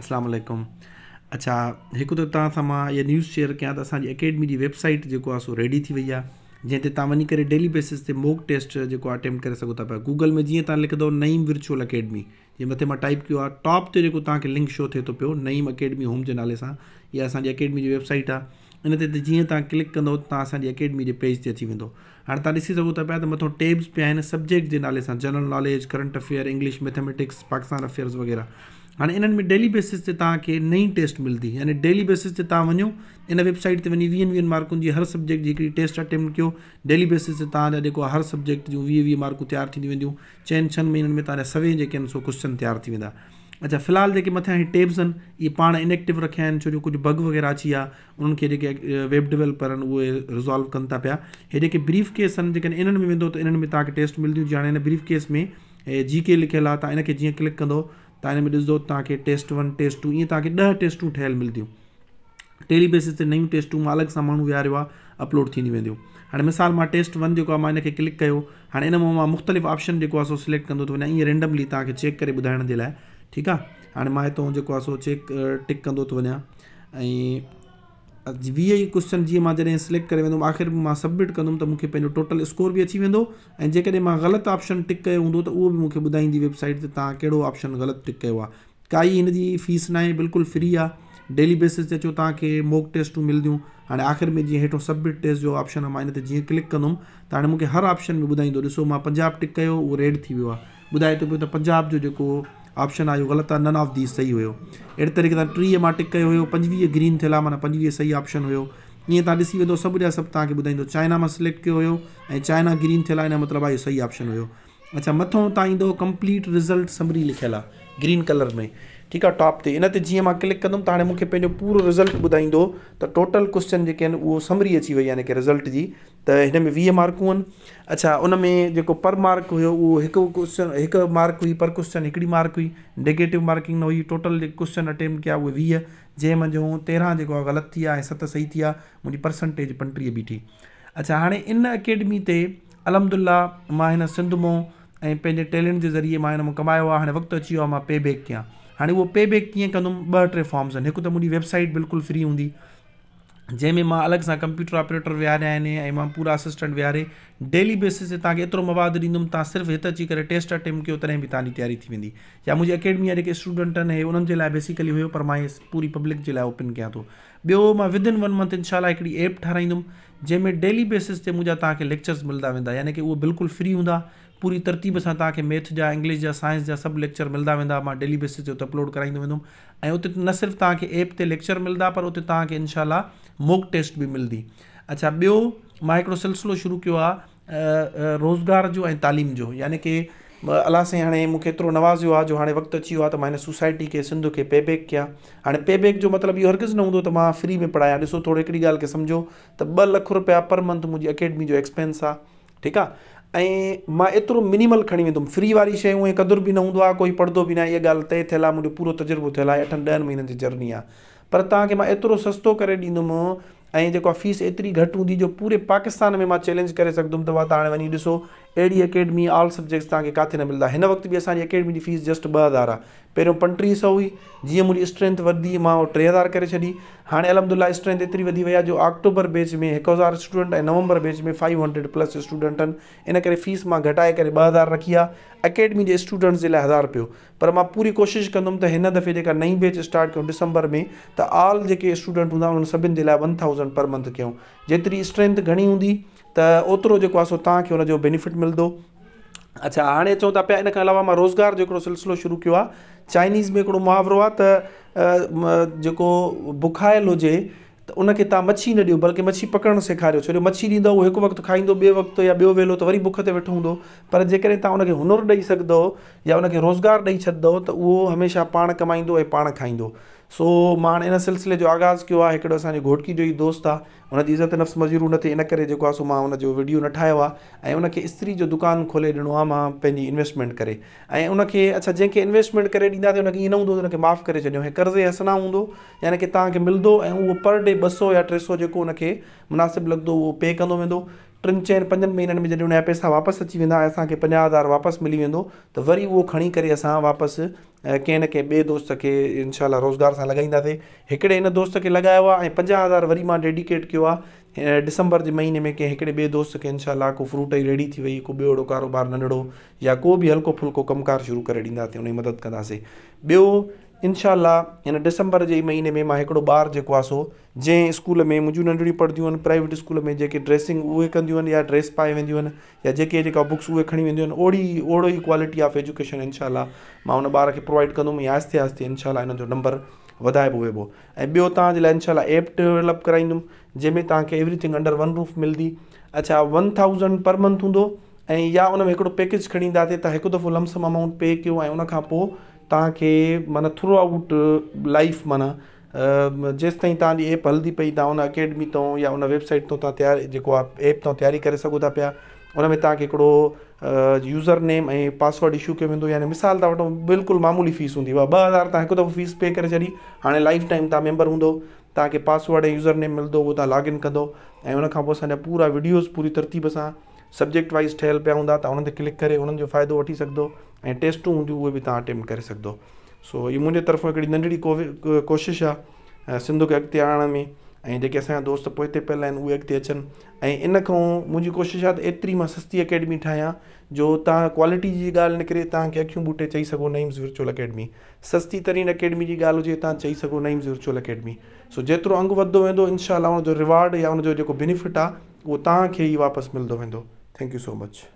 असलामल अच्छा हिकु त तव्हां सां मां इहा न्यूज़ शेयर कयां त असांजी अकेडमी जी वेबसाइट जेको आहे सो रेडी थी वई आहे जंहिं ते तव्हां वञी करे डेली बेसिस ते मोक टेस्ट जेको अटैम्प्ट करे सघो था पिया गूगल में जीअं तव्हां लिखंदव नईम विर्चुअल अकेडमी जीअं मथे मां टाइप कयो आहे टॉप ते जेको तव्हांखे लिंक शो थिए थो पियो नईम अकेडमी होम जे नाले सां इहा असांजी अकेडमी जी वेबसाइट आहे इन ते जीअं तव्हां क्लिक कंदव तव्हां असांजी अकेडमी जे पेज ते अची वेंदो हाणे तव्हां ॾिसी सघो था पिया त मथो टेब्स पिया आहिनि सब्जेक्ट जे नाले सां general knowledge current affair English mathematics Pakistan affairs वग़ैरह हाणे इन्हनि में डेली बेसिस ते तव्हांखे नई टेस्ट मिलंदी यानी डेली बेसिस ते तव्हां वञो इन वेबसाइट ते वञी वीहनि वीहनि मार्कुनि जी हर सब्जेक्ट जी हिकिड़ी टेस्ट अटैम्प्ट कयो डेली बेसिस ते तव्हांजा जेको आहे हर सब्जेक्ट जूं वीह वीह मार्कूं तयारु थींदी वेंदियूं चइनि छहनि महीननि में तव्हांजा सवे जेके आहिनि सो क्वेश्चन तयारु थी वेंदा अच्छा फ़िलहालु जेके मथां हीअ टेब्स आहिनि इहे पाण इनेक्टिव रखिया आहिनि छो जो कुझु बग वग़ैरह अची विया उन्हनि खे जेके वेब डिवलपर आहिनि उहे रिज़ॉल्व कनि था पिया हे जेके ब्रीफ केस आहिनि जेके इन्हनि में वेंदो त इन्हनि में तव्हांखे टेस्ट मिलंदियूं जीअं हाणे हिन ब्रीफ केस में जी के लिखियलु आहे तव्हां इनखे जीअं क्लिक कंदो तव्हां में ॾिसंदो तव्हांखे टेस्ट वन टेस्ट टू ये तक दह टेस्टूं ठहियल मिलंदियूं डेली बेसिस से नयूं टेस्टू मां अलॻि सां माण्हू विहारियो अपलोड थींदी वेंदियूं हाणे मिसाल मां टेस्ट वन जेको आहे क्लिक कयो हाणे इन मां मुख़्तलिफ़ ऑप्शन जेको सो सिलेक्ट कंदो थो वञा ईअं रेंडमली तव्हांखे चेक कर ॿुधाइण जे लाइ ठीकु आहे हाणे मां हितां चेक टिक कह तो वञा ऐं वीह ई क्वेश्चन जीअं मां जॾहिं सिलेक्ट करे वेंदुमि में मां सबमिट कंदुमि त मूंखे पंहिंजो टोटल स्कोर बि अची वेंदो ऐं जेकॾहिं मां ग़लति ऑप्शन टिक कयो हूंदो त उहो बि मूंखे ॿुधाईंदी वेबसाइट ते तव्हां कहिड़ो ऑप्शन ग़लति टिक कयो आहे काई फीस न आहे बिल्कुलु फ्री आहे डेली बेसिस ते अचो तव्हांखे मोक टेस्टूं मिलंदियूं हाणे आख़िर में जीअं हेठो सबमिट टेस्ट जो ऑप्शन मां हिन ते जीअं क्लिक कंदुमि त हाणे मूंखे हर ऑप्शन में ॿुधाईंदो ॾिसो मां पंजाब टिक कयो उहो रेड थी वियो आहे ॿुधाए थो पियो त पंजाब जो जेको ऑप्शन आयो ग़लति आहे नन ऑफ दी सही हुयो अहिड़े तरीक़े सां टीह मां टिक कयो हुयो पंजवीह ग्रीन थियल आहे माना पंजवीह सही ऑप्शन हुयो ईअं तव्हां ॾिसी वेंदो सभु जा सभु तव्हांखे ॿुधाईंदो चाइना मां सिलेक्ट कयो हुयो ऐं चाइना ग्रीन थियल आहे हिन जो मतिलबु आहे इहो सही ऑप्शन हुयो अच्छा मथो तव्हां ईंदो कंप्लीट रिज़ल्ट समरी लिखियलु आहे ग्रीन कलर में ठीकु आहे टॉप ते इन ते जीअं मां क्लिक कंदुमि त हाणे मूंखे पंहिंजो पूरो रिसल्ट ॿुधाईंदो त टोटल क्वेश्चन जेके आहिनि समरी अची वई आहे रिज़ल्ट जी त हिन में वीह मार्कूं आहिनि अच्छा उन में जेको पर मार्क हुयो उहो हिकु हिकु मार्क हुई पर क्वेश्चन हिकिड़ी मार्क हुई नेगेटिव मार्किंग न हुई टोटल जेके क्सन अटैम्पट कया उहे वीह जंहिं मुंहिंजो तेरहं जेको आहे ग़लति थी विया ऐं सत सही थी विया मुंहिंजी परसेंटेज पंटीह बीठी अच्छा हाणे इन अकेडमी ते अलहमदुल्ला मां हिन सिंध मां ऐं पंहिंजे टेलेंट जे ज़रिए मां हिन मां कमायो आहे अची वियो आहे मां हाणे उहो पेबैक कीअं कंदुमि ॿ टे फॉर्म्स आहिनि हिकु त मुंहिंजी वेबसाइट बिल्कुलु फ्री हूंदी जंहिंमें मां अलॻि सां कंप्यूटर ऑपरेटर विहारिया आहिनि ऐं मां पूरा असिस्टेंट विहारे डेली बेसिस ते तव्हांखे एतिरो मवादु ॾींदुमि तव्हां सिर्फ़ु हिते अची करे टेस्ट अटैम्प कयो तॾहिं बि तव्हांजी तयारी थी वेंदी या मुंहिंजी अकेडमी जा जेके स्टूडेंट आहिनि उन्हनि जे लाइ बेसिकली हुयो पर मां इहे पूरी पब्लिक जे लाइ ओपन कयां थो ॿियो मां विद इन वन मंथ इनशाला हिकिड़ी एप ठाराहींदुमि जंहिंमें डेली बेसिस ते मुंहिंजा तव्हांखे लेक्चर्स मिलंदा वेंदा यानी की उहे बिल्कुलु फ्री हूंदा पूरी तरतीब से तक मैथ जा इंग्लिश जा साइंस जा सब लेक्चर मिलता वेंदा मां डेली बेसिस से उते अपलोड कराईंदो वेंदुमि ऐं न सिर्फ़ तक ऐप ते लेक्चर मिलता पर उते तव्हांखे इनशाला मोक टेस्ट भी मिलंदी अच्छा ॿियो मां सिलसिलो शुरू किया रोज़गार जो ऐं तालीम जो यानी की अला साईं हाणे मूंखे एतिरो नवाज़ियो आहे जो हाणे वक़्तु अची तो आहे त सोसाइटी खे सिंध के पेबैक क्या हाँ पेबैक जो मतिलबु इहो हरगिज़ न हूंदो त फ्री में पढ़ाया ॾिसो थोरो हिकिड़ी ॻाल्हि खे सम्झो त लख रुपया पर मंथ मुझी अकेडमी जो एक्सपेंस आहे ठीक है ऐं मां एतिरो मिनिमल खणी वेंदुमि फ्री वारी शयूं ऐं क़दुरु बि न हूंदो आहे कोई पढ़ंदो बि न आहे इहा ॻाल्हि तइ थियल आहे मुंहिंजो पूरो तजुर्बो थियल आहे अठनि ॾहनि महीननि जी जर्नी आहे पर तव्हांखे मां एतिरो सस्तो करे ॾींदुमि ऐं जेको आहे फीस एतिरी घटि हूंदी जो पूरे पाकिस्तान में मां चैलेंज करे सघंदुमि त हाणे वञी ॾिसो अहिड़ी अकेडमी ऑल सब्जेक्ट्स तव्हांखे किथे न मिलंदा हिन वक़्त बि असांजी अकेडमी जी फीस जस्ट ॿ हज़ार आहे पहिरियों पंटीह सौ हुई जीअं मुंहिंजी स्ट्रेंथ वधी मां उहा टे हज़ार करे छॾी हाणे अलहमदुल्ला स्ट्रेंथ एतिरी वधी वई आहे जो अक्टूबर बैच में हिकु हज़ार स्टूडेंट ऐं नवंबर बैच में फाइव हंड्रेड प्लस स्टूडेंट आहिनि इन करे फीस मां घटाए करे ॿ हज़ार रखी आहे अकेडमी जे स्टूडेंट्स जे लाइ हज़ार पियो पर मां पूरी कोशिशि कंदुमि त हिन दफ़े जेका नई बैच स्टार्ट कयूं डिसंबर में त ऑल जेके स्टूडेंट हूंदा उन्हनि सभिनि जे लाइ वन थाउसेंड पर मंथ कयूं जेतिरी स्ट्रेंथ घणी हूंदी त ओतिरो जेको आहे सो तव्हांखे हुनजो बेनिफिट मिलंदो अच्छा हाणे चऊं था पिया इन खां अलावा मां रोज़गार जो हिकिड़ो सिलसिलो शुरू कयो आहे चाइनीज़ में हिकिड़ो मुहावरो आहे त जेको बुखायल हुजे त उनखे तव्हां मछी न ॾियो बल्कि मछी पकड़णु सेखारियो छो जो मछी ॾींदो उहो हिकु वक़्तु खाईंदो ॿिए वक़्तु या ॿियो वेलो त वरी बुख ते वेठो हूंदो पर जेकॾहिं तव्हां उनखे हुनुरु ॾेई सघंदो या उनखे रोज़गारु ॾेई छॾंदो त उहो हमेशह पाण कमाईंदो ऐं पाण खाईंदो सो मां हाणे इन सिलसिले जो आगाज़ कयो आहे हिकिड़ो असांजो घोटकी जो ई दोस्त आहे हुन जी इज़त नफ़्स मज़ूर न थिए इन करे जेको आहे सो मां हुनजो वीडियो न ठाहियो आहे ऐं उनखे इस्त्री जो दुकानु खोले ॾिनो आहे मां पंहिंजी इन्वेस्टमेंट करे ऐं उनखे अच्छा जंहिंखे इन्वेस्टमेंट करे ॾींदासीं हुनखे ईअं न हूंदो त हुनखे माफ़ु करे छॾियो ऐं कर्ज़ हसना हूंदो यानी की तव्हांखे मिलंदो ऐं उहो पर डे ॿ सौ या टे सौ जेको हुनखे मुनासिबु लॻंदो उहो पे कंदो वेंदो टिनि चइनि पंजनि महीननि में जॾहिं हुन जा पैसा वापसि अची वेंदा ऐं असांखे पंजाह हज़ार वापसि मिली वेंदो त वरी उहो खणी करे असां वापसि कंहिं न कंहिं ॿिए दोस्त खे इनशा रोज़गार सां लॻाईंदासीं हिकिड़े हिन दोस्त खे लॻायो आहे ऐं पंजाह हज़ार वरी मां डेडिकेट कयो आहे डिसंबर जे महीने में कंहिं हिकिड़े ॿिए दोस्त खे इनशा को फ्रूट ई रेडी थी वई को ॿियो अहिड़ो कारोबार नंढिड़ो या को बि हल्को फुल्को कमुकारु शुरू करे ॾींदासीं हुनजी मदद कंदासीं ॿियो इनशाला हिन डिसंबर जे महीने में मां हिकिड़ो ॿारु जेको आहे सो जंहिं स्कूल में मुंहिंजियूं नंढड़ियूं पढ़ंदियूं आहिनि प्राइवेट स्कूल में जेके ड्रेसिंग उहे कंदियूं आहिनि या ड्रेस पाए वेंदियूं आहिनि या जेके जेका बुक्स उहे खणी वेंदियूं आहिनि ओड़ी ओड़ो ई क्वालिटी ऑफ एजुकेशन इनशाला मां हुन ॿार खे प्रोवाइड कंदुमि या आस्ते आस्ते इनशाला हिन जो नंबर वधाइबो वेबो ऐं ॿियो तव्हांजे लाइ इनशाला एप डेवलप कराईंदुमि जंहिंमें तव्हांखे एवरीथिंग अंडर वन रूफ मिलंदी अच्छा वन थाउसेंड पर मंथ हूंदो ऐं या उन में हिकिड़ो पैकेज खणी ईंदासीं त हिकु दफ़ो लमसम अमाउंट पे कयो ऐं उनखां पोइ तव्हांखे माना थ्रू आउट लाइफ माना जेसि ताईं तव्हांजी एप हलंदी पई तव्हां उन अकेडमी तो या उन वेबसाइट तां तव्हां तयारु जेको आहे एप तां तयारी करे सघो था पिया उन में तव्हांखे हिकिड़ो यूज़र नेम ऐं पासवर्ड इशू कयो वेंदो यानी मिसाल तव्हां वटि बिल्कुलु मामूली फीस हूंदी उहा ॿ हज़ार तव्हां हिकु दफ़ो फीस पे करे छॾी हाणे लाइफ टाइम तव्हां मेंबर हूंदो तव्हांखे पासवर्ड ऐं यूज़र नेम मिलंदो उहो तव्हां लॉगिन कंदो ऐं उनखां पोइ असांजा पूरा वीडियोज़ पूरी तरतीब सां सब्जेक्ट वाइज़ ठहियलु पिया हूंदा त उन्हनि ते क्लिक करे उन्हनि जो फ़ाइदो वठी सघंदो ऐं टेस्टूं हूंदियूं उहे बि तव्हां अटैम्प्ट करे सघंदो सो इहा मुंहिंजे तरफ़ां हिकिड़ी नंढड़ी कोवि कोशिशि आहे सिंधु खे अॻिते आणण में ऐं जेके असांजा दोस्त पोइ हिते पियल आहिनि उहे अॻिते अचनि ऐं इन खां मुंहिंजी कोशिशि आहे त एतिरी मां सस्ती अकेडमी ठाहियां जो तव्हां क्वालिटी जी ॻाल्हि निकिरे तव्हांखे अखियूं बूटे चई सघो नईम्स विर्चुअल अकेडमी सस्ती तरीन अकेडमी जी ॻाल्हि हुजे तव्हां चई सघो नईम्स विर्चुअल अकेडमी सो जेतिरो अंगु वधंदो वेंदो इनशा हुन जो या हुनजो जेको बेनिफिट आहे उहो तव्हांखे ई वापसि मिलंदो वेंदो थैंक्यू सो मच